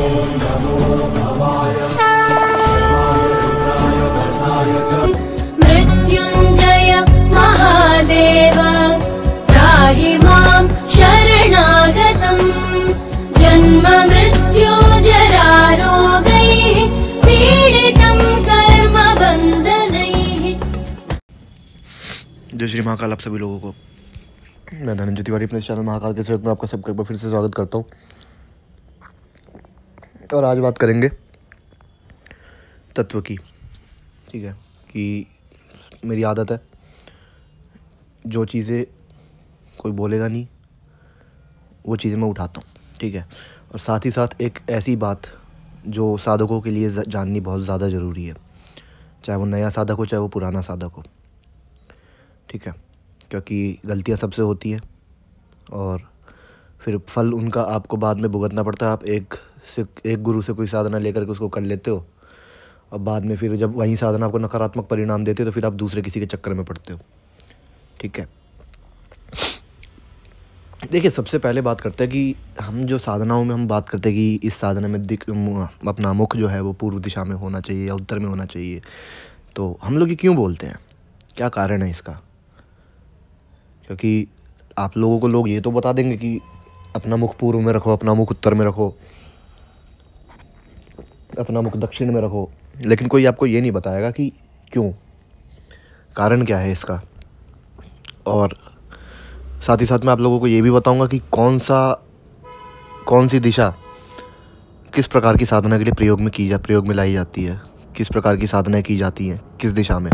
मृत्युंजय महादेव राहि मां शरणागतम् जन्म मृत्यो जरारोगैः जय श्री महाकाल आप सभी लोगों को मैं धनंजय तिवारी अपने चैनल महाकाल के सहयोग में आपका सबका एक बार फिर से स्वागत करता हूँ और आज बात करेंगे तत्व की ठीक है कि मेरी आदत है जो चीज़ें कोई बोलेगा नहीं वो चीज़ें मैं उठाता हूँ ठीक है और साथ ही साथ एक ऐसी बात जो साधकों के लिए जाननी बहुत ज़्यादा ज़रूरी है चाहे वो नया साधक हो चाहे वो पुराना साधक हो ठीक है क्योंकि गलतियाँ सबसे होती हैं और फिर फल उनका आपको बाद में भुगतना पड़ता है आप एक से एक गुरु से कोई साधना लेकर के उसको कर लेते हो और बाद में फिर जब वही साधना आपको नकारात्मक परिणाम देते हो तो फिर आप दूसरे किसी के चक्कर में पड़ते हो ठीक है देखिए सबसे पहले बात करते हैं कि हम जो साधनाओं में हम बात करते हैं कि इस साधना में दिख अपना मुख जो है वो पूर्व दिशा में होना चाहिए या उत्तर में होना चाहिए तो हम लोग ये क्यों बोलते हैं क्या कारण है इसका क्योंकि आप लोगों को लोग ये तो बता देंगे कि अपना मुख पूर्व में रखो अपना मुख उत्तर में रखो अपना मुख दक्षिण में रखो लेकिन कोई आपको ये नहीं बताएगा कि क्यों कारण क्या है इसका और साथ ही साथ मैं आप लोगों को ये भी बताऊंगा कि कौन सा कौन सी दिशा किस प्रकार की साधना के लिए प्रयोग में की जा प्रयोग में लाई जाती है किस प्रकार की साधनाएँ की जाती हैं किस दिशा में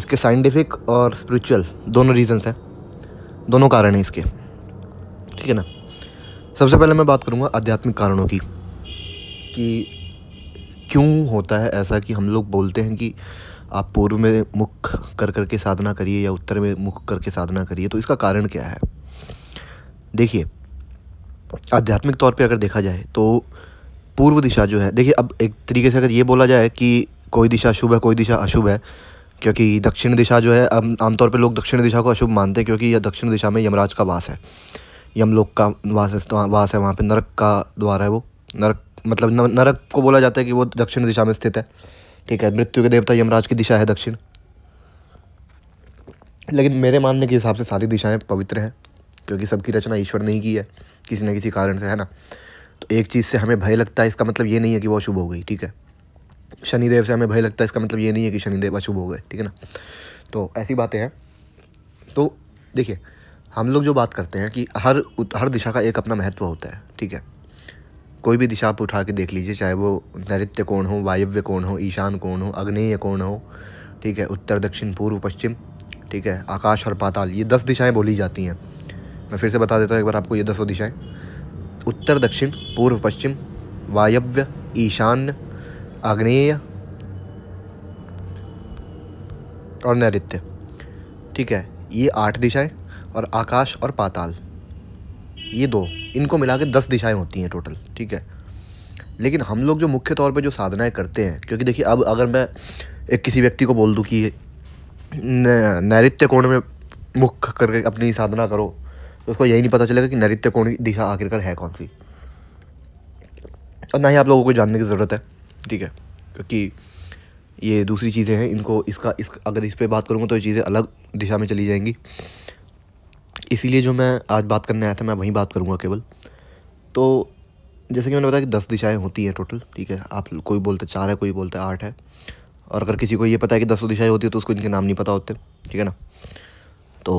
इसके साइंटिफिक और स्पिरिचुअल दोनों रीजंस हैं दोनों कारण हैं इसके ठीक है ना सबसे पहले मैं बात करूँगा आध्यात्मिक कारणों की कि क्यों होता है ऐसा कि हम लोग बोलते हैं कि आप पूर्व में मुख कर कर के साधना करिए या उत्तर में मुख करके साधना करिए तो इसका कारण क्या है देखिए आध्यात्मिक तौर पे अगर देखा जाए तो पूर्व दिशा जो है देखिए अब एक तरीके से अगर ये बोला जाए कि कोई दिशा शुभ है कोई दिशा अशुभ है क्योंकि दक्षिण दिशा जो है अब आमतौर पर लोग दक्षिण दिशा को अशुभ मानते हैं क्योंकि यह दक्षिण दिशा में यमराज का वास है यमलोक का वास वास है वहाँ पे नरक का द्वार है वो नरक मतलब न, नरक को बोला जाता है कि वो दक्षिण दिशा में स्थित है ठीक है मृत्यु के देवता यमराज की दिशा है दक्षिण लेकिन मेरे मानने के हिसाब से सारी दिशाएं पवित्र हैं क्योंकि सबकी रचना ईश्वर ने ही की है किसी न किसी कारण से है ना तो एक चीज़ से हमें भय लगता है इसका मतलब ये नहीं है कि वो अशुभ हो गई ठीक है शनिदेव से हमें भय लगता है इसका मतलब ये नहीं है कि शनिदेव अशुभ हो गए ठीक है ना तो ऐसी बातें हैं तो देखिए हम लोग जो बात करते हैं कि हर हर दिशा का एक अपना महत्व होता है ठीक है कोई भी दिशा आप उठा के देख लीजिए चाहे वो नैत्य कोण हो वायव्य कोण हो ईशान कोण हो अग्नेय कोण हो ठीक है उत्तर दक्षिण पूर्व पश्चिम ठीक है आकाश और पाताल ये दस दिशाएं बोली जाती हैं मैं फिर से बता देता हूँ एक बार आपको ये दसों दिशाएं उत्तर दक्षिण पूर्व पश्चिम वायव्य ईशान्य आग्नेय और नैत्य ठीक है ये आठ दिशाएं और आकाश और पाताल ये दो इनको मिला के दस दिशाएं होती हैं टोटल ठीक है लेकिन हम लोग जो मुख्य तौर पे जो साधनाएं करते हैं क्योंकि देखिए अब अगर मैं एक किसी व्यक्ति को बोल दूँ कि नैत्य कोण में मुख करके अपनी साधना करो तो उसको यही नहीं पता चलेगा कि नैत्य कोण की दिशा आखिरकार है कौन सी और ना ही आप लोगों को जानने की ज़रूरत है ठीक है क्योंकि ये दूसरी चीज़ें हैं इनको इसका इस अगर इस पर बात करूँगा तो ये चीज़ें अलग दिशा में चली जाएंगी इसीलिए जो मैं आज बात करने आया था मैं वहीं बात करूँगा केवल तो जैसे कि मैंने बताया कि दस दिशाएँ होती हैं टोटल ठीक है आप कोई बोलते चार है कोई बोलता है आठ है और अगर किसी को ये पता है कि दसों दिशाएं होती है तो उसको इनके नाम नहीं पता होते ठीक है ना तो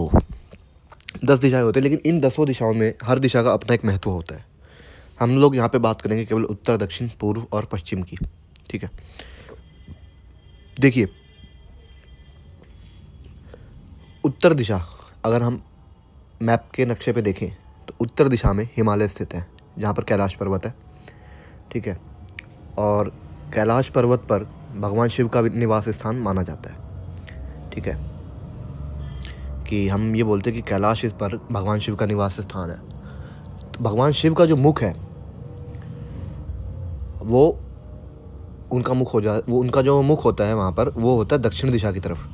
दस दिशाएँ होती हैं लेकिन इन दसों दिशाओं में हर दिशा का अपना एक महत्व होता है हम लोग यहाँ पे बात करेंगे केवल उत्तर दक्षिण पूर्व और पश्चिम की ठीक है देखिए उत्तर दिशा अगर हम मैप के नक्शे पे देखें तो उत्तर दिशा में हिमालय स्थित है जहाँ पर कैलाश पर्वत है ठीक है और कैलाश पर्वत पर भगवान शिव का निवास स्थान माना जाता है ठीक है कि हम ये बोलते हैं कि कैलाश इस पर भगवान शिव का निवास स्थान है तो भगवान शिव का जो मुख है वो उनका मुख हो जा वो उनका जो मुख होता है वहाँ पर वो होता है दक्षिण दिशा की तरफ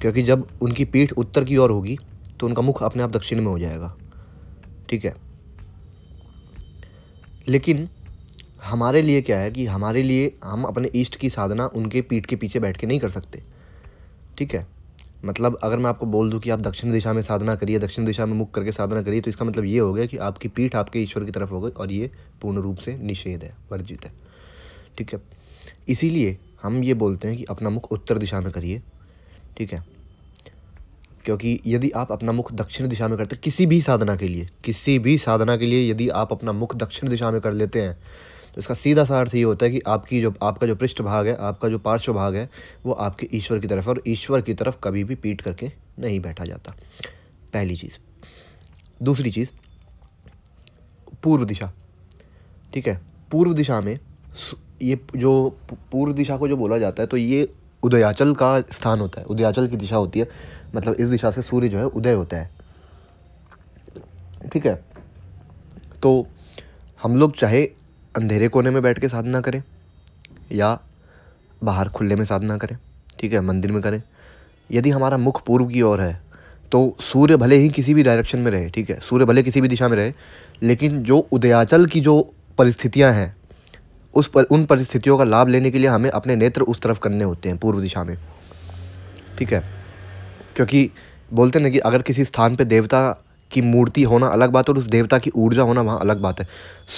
क्योंकि जब उनकी पीठ उत्तर की ओर होगी तो उनका मुख अपने आप दक्षिण में हो जाएगा ठीक है लेकिन हमारे लिए क्या है कि हमारे लिए हम अपने ईष्ट की साधना उनके पीठ के पीछे बैठ के नहीं कर सकते ठीक है मतलब अगर मैं आपको बोल दूं कि आप दक्षिण दिशा में साधना करिए दक्षिण दिशा में मुख करके साधना करिए तो इसका मतलब ये हो गया कि आपकी पीठ आपके ईश्वर की तरफ हो गई और ये पूर्ण रूप से निषेध है वर्जित है ठीक है इसीलिए हम ये बोलते हैं कि अपना मुख उत्तर दिशा में करिए ठीक है क्योंकि यदि आप अपना मुख दक्षिण दिशा में करते किसी भी साधना के लिए किसी भी साधना के लिए यदि आप अपना मुख दक्षिण दिशा में कर लेते हैं तो इसका सीधा सा अर्थ ये होता है कि आपकी जो आपका जो पृष्ठ भाग है आपका जो पार्श्व भाग है वो आपके ईश्वर की तरफ और ईश्वर की तरफ कभी भी पीट करके नहीं बैठा जाता पहली चीज़ दूसरी चीज़ पूर्व दिशा ठीक है पूर्व दिशा में ये जो पूर्व दिशा को जो बोला जाता है तो ये उदयाचल का स्थान होता है उदयाचल की दिशा होती है मतलब इस दिशा से सूर्य जो है उदय होता है ठीक है तो हम लोग चाहे अंधेरे कोने में बैठ के साधना करें या बाहर खुले में साधना करें ठीक है मंदिर में करें यदि हमारा मुख पूर्व की ओर है तो सूर्य भले ही किसी भी डायरेक्शन में रहे ठीक है सूर्य भले किसी भी दिशा में रहे लेकिन जो उदयाचल की जो परिस्थितियाँ हैं उस पर उन परिस्थितियों का लाभ लेने के लिए हमें अपने नेत्र उस तरफ करने होते हैं पूर्व दिशा में ठीक है क्योंकि बोलते ना कि अगर किसी स्थान पर देवता की मूर्ति होना अलग बात है और उस देवता की ऊर्जा होना वहाँ अलग बात है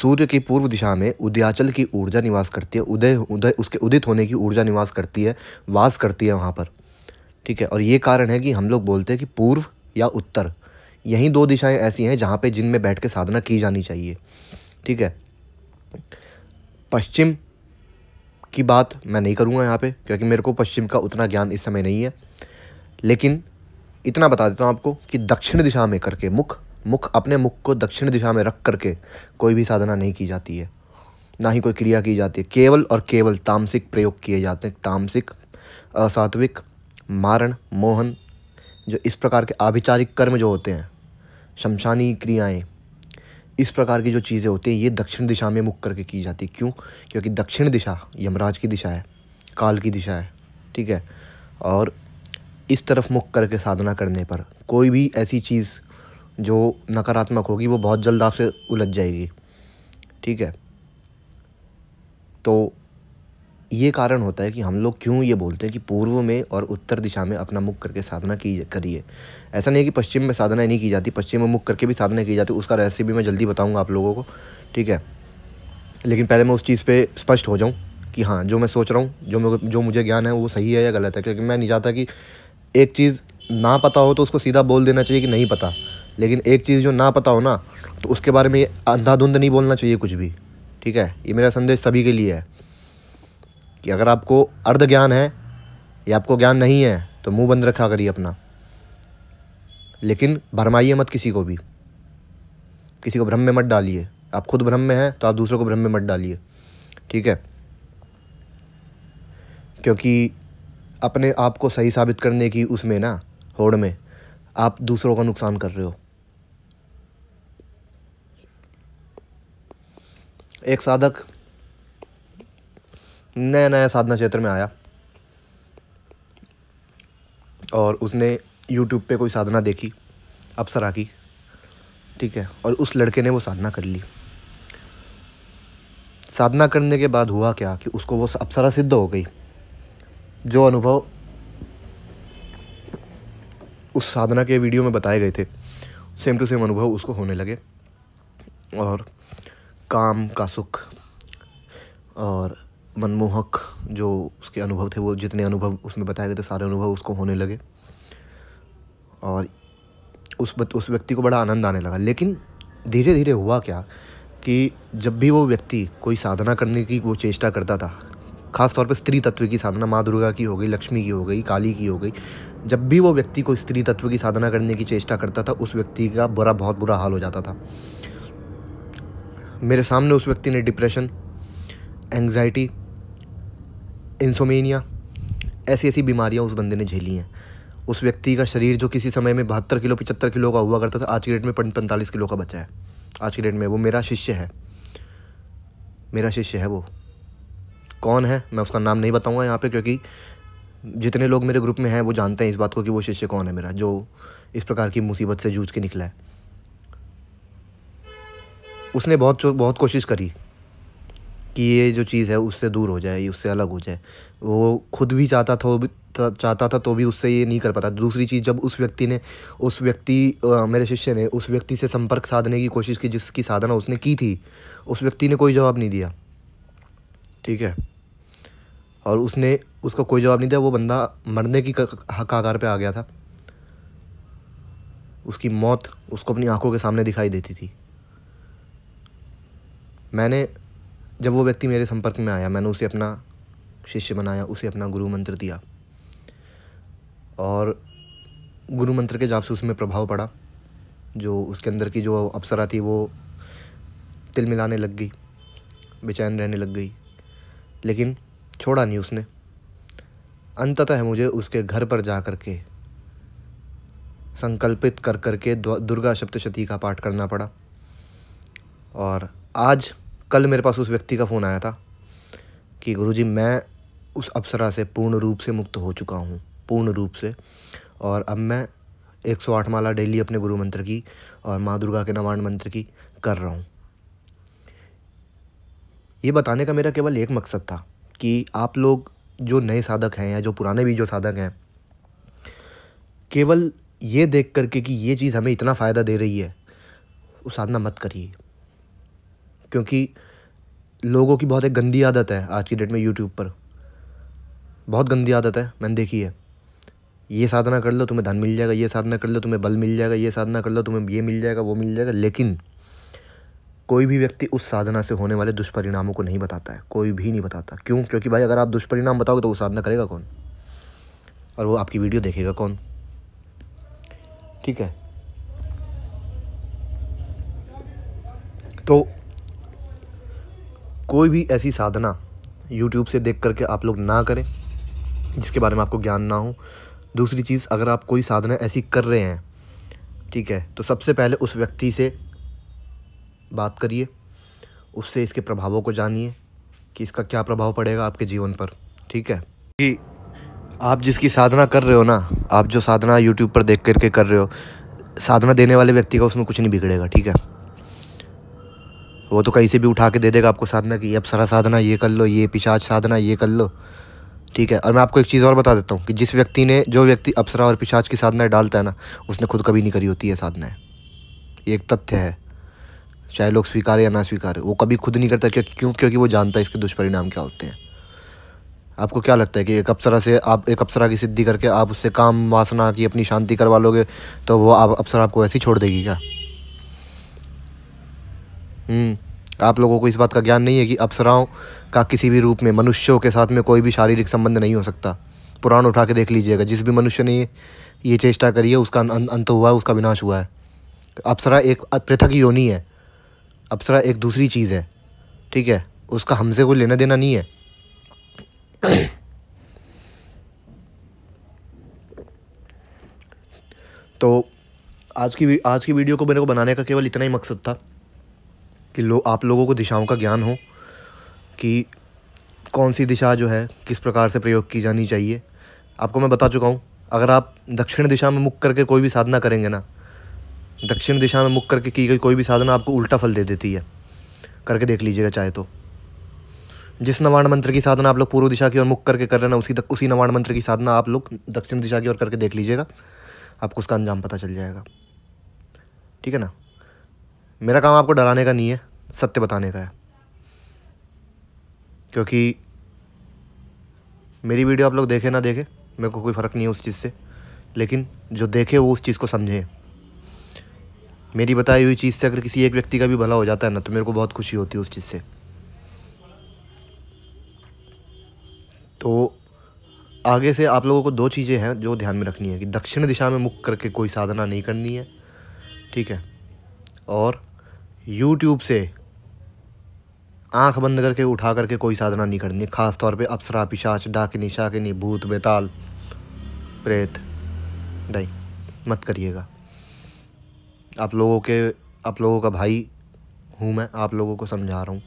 सूर्य की पूर्व दिशा में उदयाचल की ऊर्जा निवास करती है उदय उदय उसके उदित होने की ऊर्जा निवास करती है वास करती है वहाँ पर ठीक है और ये कारण है कि हम लोग बोलते हैं कि पूर्व या उत्तर यही दो दिशाएं ऐसी हैं जहाँ पे जिनमें बैठ के साधना की जानी चाहिए ठीक है पश्चिम की बात मैं नहीं करूँगा यहाँ पे क्योंकि मेरे को पश्चिम का उतना ज्ञान इस समय नहीं है लेकिन इतना बता देता हूँ आपको कि दक्षिण दिशा में करके मुख मुख अपने मुख को दक्षिण दिशा में रख करके कोई भी साधना नहीं की जाती है ना ही कोई क्रिया की जाती है केवल और केवल तामसिक प्रयोग किए जाते हैं तामसिक असात्विक मारण मोहन जो इस प्रकार के आभिचारिक कर्म जो होते हैं शमशानी क्रियाएं इस प्रकार की जो चीज़ें होती हैं ये दक्षिण दिशा में मुख करके की जाती है क्यों क्योंकि दक्षिण दिशा यमराज की दिशा है काल की दिशा है ठीक है और इस तरफ मुख करके साधना करने पर कोई भी ऐसी चीज़ जो नकारात्मक होगी वो बहुत जल्द आपसे उलझ जाएगी ठीक है तो ये कारण होता है कि हम लोग क्यों ये बोलते हैं कि पूर्व में और उत्तर दिशा में अपना मुख करके साधना की करिए ऐसा नहीं है कि पश्चिम में साधना नहीं की जाती पश्चिम में मुख करके भी साधना की जाती उसका रहस्य भी मैं जल्दी बताऊँगा आप लोगों को ठीक है लेकिन पहले मैं उस चीज़ पर स्पष्ट हो जाऊँ कि हाँ जो मैं सोच रहा हूँ जो जो मुझे ज्ञान है वो सही है या गलत है क्योंकि मैं नहीं चाहता कि एक चीज़ ना पता हो तो उसको सीधा बोल देना चाहिए कि नहीं पता लेकिन एक चीज़ जो ना पता हो ना तो उसके बारे में अंधाधुंध नहीं बोलना चाहिए कुछ भी ठीक है ये मेरा संदेश सभी के लिए है कि अगर आपको अर्ध ज्ञान है या आपको ज्ञान नहीं है तो मुंह बंद रखा करिए अपना लेकिन भरमाइए मत किसी को भी किसी को भ्रम में मत डालिए आप खुद भ्रम में हैं तो आप दूसरों को भ्रम में मत डालिए ठीक है क्योंकि अपने आप को सही साबित करने की उसमें ना होड़ में आप दूसरों का नुकसान कर रहे हो एक साधक नया नया साधना क्षेत्र में आया और उसने यूट्यूब पे कोई साधना देखी अप्सरा की ठीक है और उस लड़के ने वो साधना कर ली साधना करने के बाद हुआ क्या कि उसको वो अप्सरा सिद्ध हो गई जो अनुभव उस साधना के वीडियो में बताए गए थे सेम टू सेम अनुभव उसको होने लगे और काम का सुख और मनमोहक जो उसके अनुभव थे वो जितने अनुभव उसमें बताए गए थे सारे अनुभव उसको होने लगे और उस उस व्यक्ति को बड़ा आनंद आने लगा लेकिन धीरे धीरे हुआ क्या कि जब भी वो व्यक्ति कोई साधना करने की वो चेष्टा करता था खास तौर पर स्त्री तत्व की साधना माँ दुर्गा की हो गई लक्ष्मी की हो गई काली की हो गई जब भी वो व्यक्ति को स्त्री तत्व की साधना करने की चेष्टा करता था उस व्यक्ति का बुरा बहुत बुरा हाल हो जाता था मेरे सामने उस व्यक्ति ने डिप्रेशन एंग्जाइटी इंसोमेनिया ऐसी ऐसी बीमारियाँ उस बंदे ने झेली हैं उस व्यक्ति का शरीर जो किसी समय में बहत्तर किलो पचहत्तर किलो का हुआ करता था आज की डेट में पैंतालीस किलो का बच्चा है आज की डेट में वो मेरा शिष्य है मेरा शिष्य है वो कौन है मैं उसका नाम नहीं बताऊंगा यहाँ पे क्योंकि जितने लोग मेरे ग्रुप में हैं वो जानते हैं इस बात को कि वो शिष्य कौन है मेरा जो इस प्रकार की मुसीबत से जूझ के निकला है उसने बहुत बहुत कोशिश करी कि ये जो चीज़ है उससे दूर हो जाए उससे अलग हो जाए वो खुद भी चाहता था चाहता था तो भी उससे ये नहीं कर पाता दूसरी चीज़ जब उस व्यक्ति ने उस व्यक्ति मेरे शिष्य ने उस व्यक्ति से संपर्क साधने की कोशिश की जिसकी साधना उसने की थी उस व्यक्ति ने कोई जवाब नहीं दिया ठीक है और उसने उसका कोई जवाब नहीं दिया वो बंदा मरने की हकाकार पे आ गया था उसकी मौत उसको अपनी आंखों के सामने दिखाई देती थी मैंने जब वो व्यक्ति मेरे संपर्क में आया मैंने उसे अपना शिष्य बनाया उसे अपना गुरु मंत्र दिया और गुरु मंत्र के जाप से उसमें प्रभाव पड़ा जो उसके अंदर की जो अप्सरा थी वो तिल मिलाने लग गई बेचैन रहने लग गई लेकिन छोड़ा नहीं उसने अंततः मुझे उसके घर पर जा कर के संकल्पित कर करके दुर्गा सप्तशती का पाठ करना पड़ा और आज कल मेरे पास उस व्यक्ति का फ़ोन आया था कि गुरुजी मैं उस अप्सरा से पूर्ण रूप से मुक्त हो चुका हूँ पूर्ण रूप से और अब मैं 108 माला डेली अपने गुरु मंत्र की और माँ दुर्गा के नवाण मंत्र की कर रहा हूँ ये बताने का मेरा केवल एक मकसद था कि आप लोग जो नए साधक हैं या जो पुराने भी जो साधक हैं केवल ये देख करके कि ये चीज़ हमें इतना फ़ायदा दे रही है वो साधना मत करिए क्योंकि लोगों की बहुत एक गंदी आदत है आज की डेट में यूट्यूब पर बहुत गंदी आदत है मैंने देखी है ये साधना कर लो तुम्हें धन मिल जाएगा ये साधना कर लो तुम्हें बल मिल जाएगा ये साधना कर लो तुम्हें ये मिल जाएगा वो मिल जाएगा लेकिन कोई भी व्यक्ति उस साधना से होने वाले दुष्परिणामों को नहीं बताता है कोई भी नहीं बताता क्यों क्योंकि भाई अगर आप दुष्परिणाम बताओगे तो वो साधना करेगा कौन और वो आपकी वीडियो देखेगा कौन ठीक है तो कोई भी ऐसी साधना यूट्यूब से देख करके आप लोग ना करें जिसके बारे में आपको ज्ञान ना हो दूसरी चीज़ अगर आप कोई साधना ऐसी कर रहे हैं ठीक है तो सबसे पहले उस व्यक्ति से बात करिए उससे इसके प्रभावों को जानिए कि इसका क्या प्रभाव पड़ेगा आपके जीवन पर ठीक है कि आप जिसकी साधना कर रहे हो ना आप जो साधना यूट्यूब पर देख करके कर रहे हो साधना देने वाले व्यक्ति का उसमें कुछ नहीं बिगड़ेगा ठीक है वो तो कहीं से भी उठा के दे देगा आपको साधना कि ये अपसरा साधना ये कर लो ये पिशाच साधना ये कर लो ठीक है और मैं आपको एक चीज़ और बता देता हूँ कि जिस व्यक्ति ने जो व्यक्ति अप्सरा और पिशाच की साधनाएं डालता है ना उसने खुद कभी नहीं करी होती है साधनाएँ ये एक तथ्य है चाहे लोग स्वीकारे या ना स्वीकारे वो कभी खुद नहीं करता क्योंकि क्यों क्योंकि वो जानता है इसके दुष्परिणाम क्या होते हैं आपको क्या लगता है कि एक अप्सरा से आप एक अप्सरा की सिद्धि करके आप उससे काम वासना की अपनी शांति करवा लोगे तो वो आप अप्सरा आपको वैसे ही छोड़ देगी क्या हम्म। आप लोगों को इस बात का ज्ञान नहीं है कि अप्सराओं का किसी भी रूप में मनुष्यों के साथ में कोई भी शारीरिक संबंध नहीं हो सकता पुराण उठा के देख लीजिएगा जिस भी मनुष्य ने ये चेष्टा करी है उसका अं-, अं-, अंत हुआ है उसका विनाश हुआ है अप्सरा एक पृथक योनि है अप्सरा एक दूसरी चीज़ है ठीक है उसका हमसे कोई लेना देना नहीं है तो आज की आज की वीडियो को मेरे को बनाने का केवल इतना ही मकसद था कि लो आप लोगों को दिशाओं का ज्ञान हो कि कौन सी दिशा जो है किस प्रकार से प्रयोग की जानी चाहिए आपको मैं बता चुका हूँ अगर आप दक्षिण दिशा में मुख करके कोई भी साधना करेंगे ना दक्षिण दिशा में मुख करके की गई कोई भी साधना आपको उल्टा फल दे देती है करके देख लीजिएगा चाहे तो जिस नवाण मंत्र की साधना आप लोग पूर्व दिशा की ओर मुख करके कर रहे ना उसी तक उसी नवाण मंत्र की साधना आप लोग दक्षिण दिशा की ओर करके देख लीजिएगा आपको उसका अंजाम पता चल जाएगा ठीक है ना मेरा काम आपको डराने का नहीं है सत्य बताने का है क्योंकि मेरी वीडियो आप लोग देखें ना देखें मेरे को कोई फ़र्क नहीं है उस चीज़ से लेकिन जो देखे वो उस चीज़ को समझें मेरी बताई हुई चीज़ से अगर किसी एक व्यक्ति का भी भला हो जाता है ना तो मेरे को बहुत खुशी होती है उस चीज़ से तो आगे से आप लोगों को दो चीज़ें हैं जो ध्यान में रखनी है कि दक्षिण दिशा में मुख करके कोई साधना नहीं करनी है ठीक है और यूट्यूब से आंख बंद करके उठा करके कोई साधना नहीं करनी खास तौर पे अप्सरा पिशाच डाकिनी शाकिनी भूत बेताल प्रेत डाई मत करिएगा आप लोगों के आप लोगों का भाई हूँ मैं आप लोगों को समझा रहा हूँ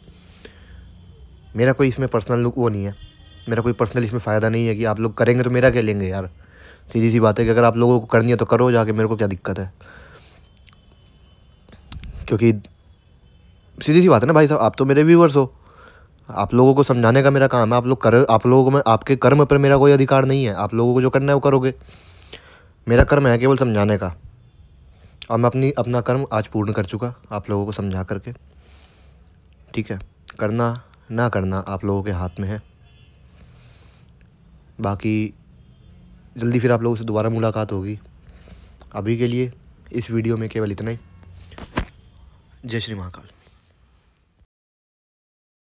मेरा कोई इसमें पर्सनल लुक वो नहीं है मेरा कोई पर्सनल इसमें फ़ायदा नहीं है कि आप लोग करेंगे तो मेरा क्या लेंगे यार सीधी सी बात है कि अगर आप लोगों को करनी है तो करो जाके मेरे को क्या दिक्कत है क्योंकि सीधी सी बात है ना भाई साहब आप तो मेरे व्यूवर्स हो आप लोगों को समझाने का मेरा काम है आप लोग कर आप लोगों को आपके कर्म पर मेरा कोई अधिकार नहीं है आप लोगों को जो करना है वो करोगे मेरा कर्म है केवल समझाने का और मैं अपनी अपना कर्म आज पूर्ण कर चुका आप लोगों को समझा करके ठीक है करना ना करना आप लोगों के हाथ में है बाकी जल्दी फिर आप लोगों से दोबारा मुलाकात होगी अभी के लिए इस वीडियो में केवल इतना ही जय श्री महाकाल